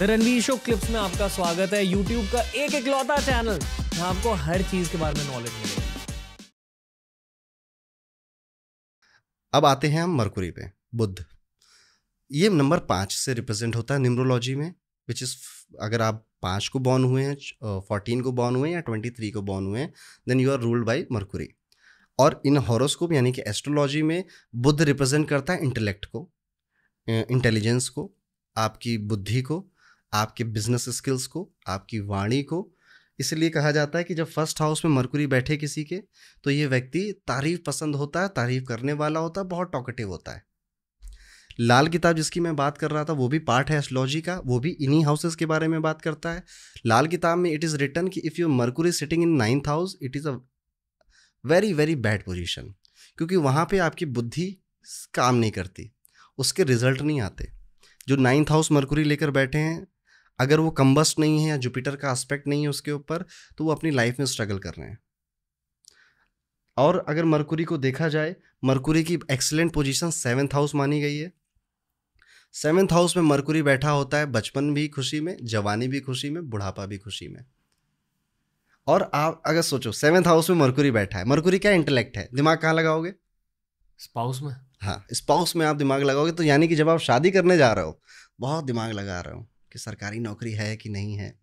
Ranveer show clips में आपका स्वागत है यूट्यूब का एक इकलौता चैनल जहां आपको हर चीज के बारे में नॉलेज मिलेगी अब आते हैं हम मरकुरी पे बुद्ध ये नंबर पांच से रिप्रेजेंट होता है न्यूमरोलॉजी में विच इज़ अगर आप पाँच को बॉर्न हुए हैं फोर्टीन को बॉर्न हुए हैं या ट्वेंटी थ्री को बॉर्न हुए हैं then you are ruled by Mercury और इन हॉरोस्कोप यानी कि एस्ट्रोलॉजी में बुद्ध रिप्रेजेंट करता है इंटेलेक्ट को इंटेलिजेंस को आपकी बुद्धि को आपके बिजनेस स्किल्स को आपकी वाणी को इसलिए कहा जाता है कि जब फर्स्ट हाउस में मरकुरी बैठे किसी के तो ये व्यक्ति तारीफ पसंद होता है तारीफ करने वाला होता है बहुत टॉकेटिव होता है लाल किताब जिसकी मैं बात कर रहा था वो भी पार्ट है एस्ट्रोलॉजी का वो भी इन्हीं हाउसेस के बारे में बात करता है लाल किताब में इट इज़ रिटर्न कि if you Mercury sitting in ninth house it is a very very bad position क्योंकि वहाँ पर आपकी बुद्धि काम नहीं करती उसके रिजल्ट नहीं आते जो नाइन्थ हाउस मरकुरी लेकर बैठे हैं अगर वो कम्बस्ट नहीं है या जुपिटर का एस्पेक्ट नहीं है उसके ऊपर तो वो अपनी लाइफ में स्ट्रगल कर रहे हैं और अगर मरकुरी को देखा जाए मरकुरी की एक्सेलेंट पोजीशन सेवन्थ हाउस मानी गई है सेवन्थ हाउस में मरकुरी बैठा होता है बचपन भी खुशी में जवानी भी खुशी में बुढ़ापा भी खुशी में और आप अगर सोचो सेवन्थ हाउस में मरकुरी बैठा है मरकुरी क्या इंटेलेक्ट है दिमाग कहाँ लगाओगे स्पाउस में हाँ स्पाउस में आप दिमाग लगाओगे तो यानी कि जब आप शादी करने जा रहे हो बहुत दिमाग लगा रहे हो कि सरकारी नौकरी है कि नहीं है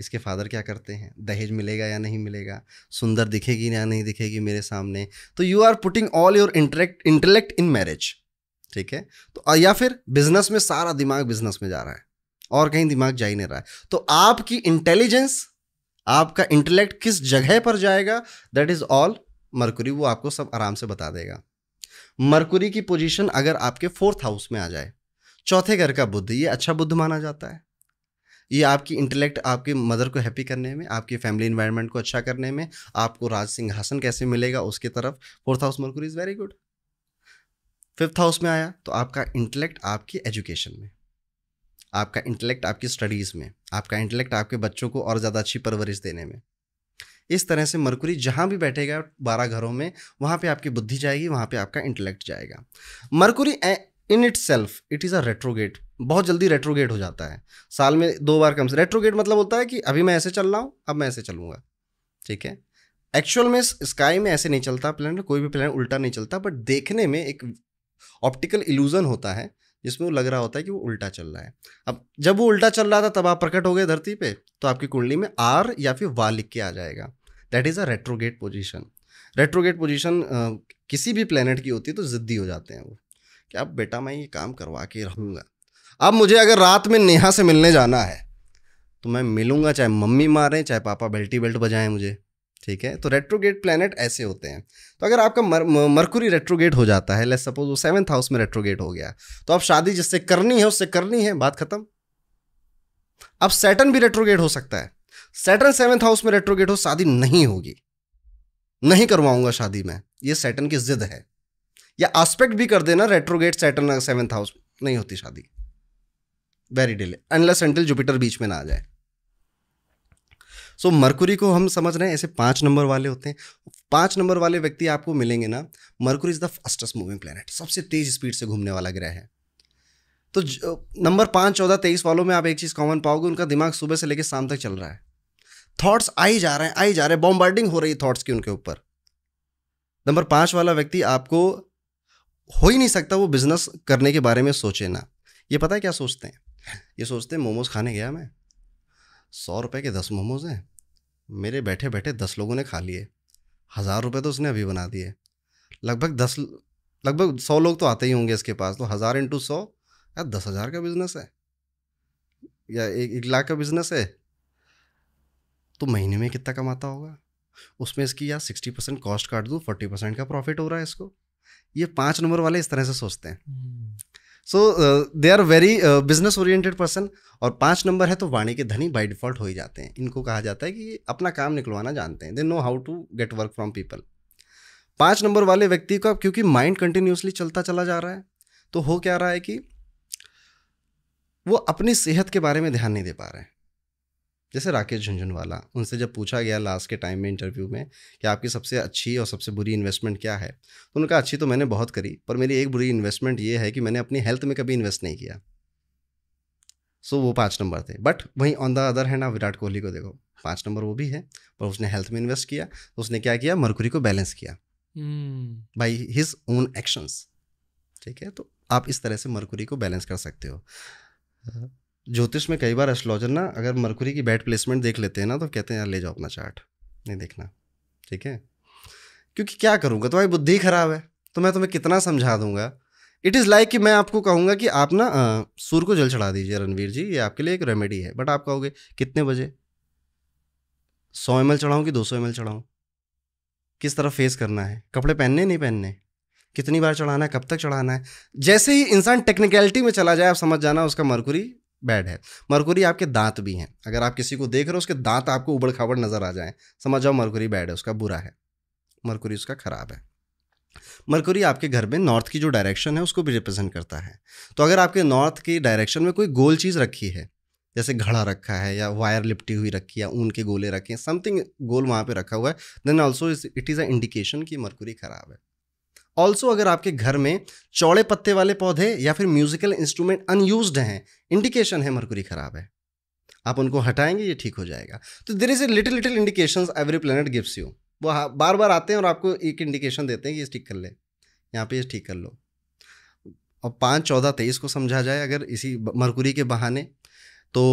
इसके फादर क्या करते हैं दहेज मिलेगा या नहीं मिलेगा सुंदर दिखेगी या नहीं दिखेगी मेरे सामने तो you are putting all your interact intellect in marriage ठीक है तो या फिर बिजनेस में सारा दिमाग बिजनेस में जा रहा है और कहीं दिमाग जा ही नहीं रहा है तो आपकी इंटेलिजेंस आपका इंटेलेक्ट किस जगह पर जाएगा दैट इज ऑल मरकुरी वो आपको सब आराम से बता देगा मरकुरी की पोजीशन अगर आपके फोर्थ हाउस में आ जाए चौथे घर का बुद्ध ये अच्छा बुद्ध माना जाता है ये आपकी इंटेलेक्ट आपके मदर को हैप्पी करने में आपकी फैमिली इन्वायरमेंट को अच्छा करने में आपको राज सिंहासन कैसे मिलेगा उसकी तरफ fourth house Mercury is very good fifth house में आया तो आपका इंटेलेक्ट आपकी एजुकेशन में आपका इंटेलेक्ट आपकी स्टडीज़ में आपका इंटेलेक्ट आपके बच्चों को और ज़्यादा अच्छी परवरिश देने में इस तरह से मरकुरी जहाँ भी बैठेगा बारह घरों में वहाँ पे आपकी बुद्धि जाएगी वहाँ पे आपका इंटेलेक्ट जाएगा Mercury in itself it is a retrograde बहुत जल्दी रेट्रोगेट हो जाता है साल में दो बार कम से रेट्रोगेट मतलब होता है कि अभी मैं ऐसे चल रहा हूँ अब मैं ऐसे चलूँगा ठीक है एक्चुअल में स्काई में ऐसे नहीं चलता प्लान कोई भी प्लान उल्टा नहीं चलता बट देखने में एक ऑप्टिकल इल्यूजन होता है जिसमें वो लग रहा होता है कि वो उल्टा चल रहा है अब जब वो उल्टा चल रहा था तब आप प्रकट हो गए धरती पे तो आपकी कुंडली में आर या फिर वा लिख के आ जाएगा that is a retrograde position retrograde position किसी भी प्लानट की होती है तो ज़िद्दी हो जाते हैं वो कि अब बेटा मैं ये काम करवा के हम्म। रहूँगा अब मुझे अगर रात में नेहा से मिलने जाना है तो मैं मिलूँगा चाहे मम्मी मारें चाहे पापा बेल्टी बेल्ट बजाएं मुझे ठीक है तो रेट्रोगेट प्लानट ऐसे होते हैं तो अगर आपका मर, मरकुरी रेट्रोगेट हो जाता है लेट्स सपोज वो सेवन्थ हाउस में रेट्रोगेट हो गया तो आप शादी जिससे करनी है उससे करनी है बात खत्म अब सैटन भी रेट्रोगेट हो सकता है सैटन सेवन्थ हाउस में रेट्रोगेट हो शादी नहीं होगी नहीं करवाऊंगा शादी में ये सैटन की जिद है या आस्पेक्ट भी कर देना रेट्रोगेट सैटर्न सेवंथ हाउस नहीं होती शादी very delay unless until Jupiter बीच में ना आ जाए सो so, मरकुरी को हम समझ रहे हैं ऐसे पांच नंबर वाले होते हैं पांच नंबर वाले व्यक्ति आपको मिलेंगे ना Mercury is the fastest moving planet सबसे तेज स्पीड से घूमने वाला ग्रह है तो नंबर पाँच चौदह तेईस वालों में आप एक चीज़ कॉमन पाओगे उनका दिमाग सुबह से लेकर शाम तक चल रहा है थॉट्स आई जा रहे हैं आई जा रहे हैं बॉम्बार्डिंग हो रही है थॉट्स की उनके ऊपर नंबर पाँच वाला व्यक्ति आपको हो ही नहीं सकता वो बिज़नेस करने के बारे में सोचे ना ये पता है क्या सोचते हैं ये सोचते हैं मोमोज़ खाने गया मैं सौ रुपए के दस मोमोज़ हैं मेरे बैठे बैठे दस लोगों ने खा लिए हज़ार रुपये तो उसने अभी बना दिए लगभग दस लगभग सौ लोग तो आते ही होंगे इसके पास तो हज़ार इंटू सौ या दस हज़ार का बिज़नेस है या एक, एक लाख का बिज़नेस है तो महीने में कितना कमाता होगा उसमें इसकी या सिक्सटी परसेंट कॉस्ट काट दूँ फोर्टी परसेंट का प्रॉफिट हो रहा है इसको ये पांच नंबर वाले इस तरह से सोचते हैं so they are very business oriented person और पांच नंबर है तो वाणी के धनी बाई डिफॉल्ट हो ही जाते हैं इनको कहा जाता है कि अपना काम निकलवाना जानते हैं they know how to get work from people पांच नंबर वाले व्यक्ति का क्योंकि माइंड कंटिन्यूसली चलता चला जा रहा है तो हो क्या रहा है कि वो अपनी सेहत के बारे में ध्यान नहीं दे पा रहे हैं जैसे राकेश झुंझुनवाला उनसे जब पूछा गया लास्ट के टाइम में इंटरव्यू में कि आपकी सबसे अच्छी और सबसे बुरी इन्वेस्टमेंट क्या है तो उनका अच्छी तो मैंने बहुत करी पर मेरी एक बुरी इन्वेस्टमेंट ये है कि मैंने अपनी हेल्थ में कभी इन्वेस्ट नहीं किया सो so, वो पाँच नंबर थे बट वहीं ऑन द अदर हैंड आप विराट कोहली को देखो पाँच नंबर वो भी है पर उसने हेल्थ में इन्वेस्ट किया तो उसने क्या किया मरकुरी को बैलेंस किया बाई हिज ओन एक्शंस ठीक है तो आप इस तरह से मरकुरी को बैलेंस कर सकते हो ज्योतिष में कई बार एस्ट्रोलॉजर ना अगर मरकुरी की बैड प्लेसमेंट देख लेते हैं ना तो कहते हैं यार ले जाओ अपना चार्ट नहीं देखना ठीक है क्योंकि क्या करूँगा तुम्हारी बुद्धि खराब है तो मैं तुम्हें कितना समझा दूंगा इट इज़ लाइक कि मैं आपको कहूँगा कि आप ना सूर्य को जल चढ़ा दीजिए रणवीर जी ये आपके लिए एक रेमेडी है बट आप कहोगे कितने बजे सौ एम एल चढ़ाऊँ कि दो सौ एम एल चढ़ाऊँ किस तरह फेस करना है कपड़े पहनने नहीं पहनने कितनी बार चढ़ाना है कब तक चढ़ाना है जैसे ही इंसान टेक्निकलिटी में चला जाए आप समझ जाना उसका मरकुरी बैड है मरकुरी आपके दांत भी हैं अगर आप किसी को देख रहे हो उसके दांत आपको उबड़ खाबड़ नज़र आ जाए समझ जाओ मरकुरी बैड है उसका बुरा है मरकुरी उसका ख़राब है मरकुरी आपके घर में नॉर्थ की जो डायरेक्शन है उसको भी रिप्रेजेंट करता है तो अगर आपके नॉर्थ की डायरेक्शन में कोई गोल चीज़ रखी है जैसे घड़ा रखा है या वायर लिपटी हुई रखी है ऊन के गोले रखे हैं समथिंग गोल वहाँ पे रखा हुआ है then also it is a indication कि मरकुरी ख़राब है ऑल्सो अगर आपके घर में चौड़े पत्ते वाले पौधे या फिर म्यूजिकल इंस्ट्रूमेंट अनयूज हैं इंडिकेशन है मरकुरी ख़राब है आप उनको हटाएंगे ये ठीक हो जाएगा तो there is a little little indication every planet gives you वो बार बार आते हैं और आपको एक इंडिकेशन देते हैं कि ये ठीक कर ले यहाँ पे ये ठीक कर लो और पाँच चौदह तेईस को समझा जाए अगर इसी मरकुरी के बहाने तो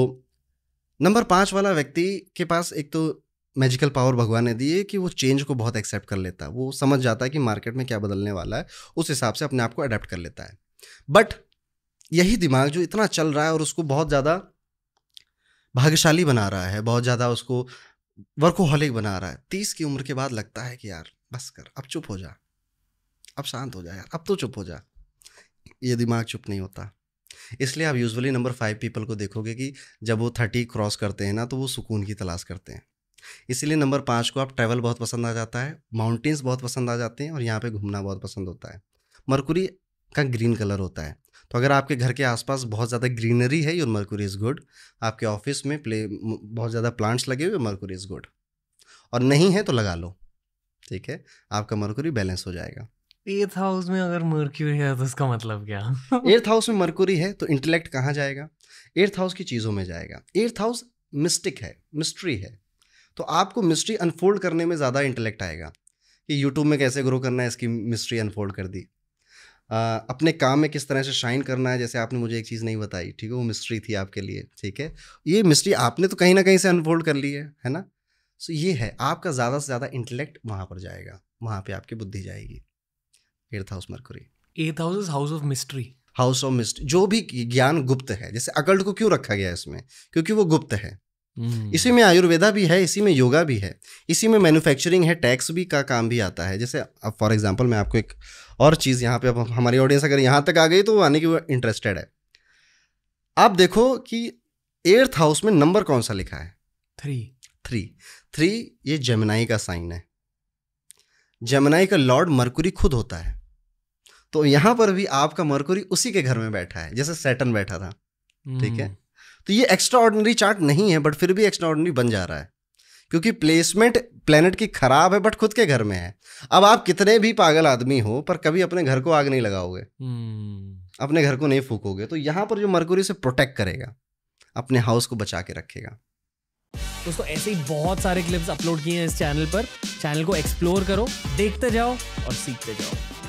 नंबर पाँच वाला व्यक्ति के पास एक तो मैजिकल पावर भगवान ने दी है कि वो चेंज को बहुत एक्सेप्ट कर लेता है वो समझ जाता है कि मार्केट में क्या बदलने वाला है उस हिसाब से अपने आप को अडेप्ट कर लेता है बट यही दिमाग जो इतना चल रहा है और उसको बहुत ज़्यादा भाग्यशाली बना रहा है बहुत ज़्यादा उसको वर्कोहॉलिक बना रहा है तीस की उम्र के बाद लगता है कि यार बस कर अब चुप हो जा अब शांत हो जा यार अब तो चुप हो जा ये दिमाग चुप नहीं होता इसलिए आप यूजुअली नंबर फाइव पीपल को देखोगे कि जब वो थर्टी क्रॉस करते हैं ना तो वो सुकून की तलाश करते हैं इसीलिए नंबर पाँच को आप ट्रैवल बहुत पसंद आ जाता है माउंटेन्स बहुत पसंद आ जाते हैं और यहाँ पे घूमना बहुत पसंद होता है मरकुरी का ग्रीन कलर होता है तो अगर आपके घर के आसपास बहुत ज़्यादा ग्रीनरी है योर मरकुरी इज़ गुड आपके ऑफिस में प्ले बहुत ज़्यादा प्लांट्स लगे हुए मरकुरी इज़ गुड और नहीं है तो लगा लो ठीक है आपका मरकुरी बैलेंस हो जाएगा एर्थ हाउस में अगर मर्क्यूरी है तो उसका मतलब क्या एर्थ हाउस में मरकुरी है तो इंटेलेक्ट कहाँ जाएगा एर्थ हाउस की चीज़ों में जाएगा एर्थ हाउस मिस्टिक है मिस्ट्री है तो आपको मिस्ट्री अनफोल्ड करने में ज़्यादा इंटेलेक्ट आएगा कि यूट्यूब में कैसे ग्रो करना है इसकी मिस्ट्री अनफोल्ड कर दी आ, अपने काम में किस तरह से शाइन करना है जैसे आपने मुझे एक चीज़ नहीं बताई ठीक है वो मिस्ट्री थी आपके लिए ठीक है ये मिस्ट्री आपने तो कहीं ना कहीं से अनफोल्ड कर ली है है ना सो ये है आपका ज़्यादा से ज़्यादा इंटेलेक्ट वहाँ पर जाएगा वहाँ पर आपकी बुद्धि जाएगी eighth house Mercury eighth house is house of mystery house of mystery जो भी ज्ञान गुप्त है जैसे अकल्ट को क्यों रखा गया इसमें क्योंकि वो गुप्त है हम्म। इसी में आयुर्वेदा भी है इसी में योगा भी है इसी में मैन्युफैक्चरिंग है टैक्स भी का काम भी आता है जैसे अब फॉर एग्जांपल मैं आपको एक और चीज़ यहाँ पे अब हमारी ऑडियंस अगर यहाँ तक आ गई तो वो आने की वो इंटरेस्टेड है आप देखो कि एर्थ हाउस में नंबर कौन सा लिखा है थ्री थ्री थ्री ये जमुनाई का साइन है जमुनाई का लॉर्ड मरकुरी खुद होता है तो यहाँ पर भी आपका मरकुरी उसी के घर में बैठा है जैसे सेटन बैठा था ठीक है हम्म। तो ये एक्स्ट्रा चार्ट नहीं है बट फिर भी एक्स्ट्रा बन जा रहा है क्योंकि प्लेसमेंट प्लेनेट की खराब है बट खुद के घर में है अब आप कितने भी पागल आदमी हो पर कभी अपने घर को आग नहीं लगाओगे हम्म। अपने घर को नहीं फूकोगे तो यहाँ पर जो मरकुरी से प्रोटेक्ट करेगा अपने हाउस को बचा के रखेगा दोस्तों ऐसे ही बहुत सारे क्लिप्स अपलोड किए हैं इस चैनल पर चैनल को एक्सप्लोर करो देखते जाओ और सीखते जाओ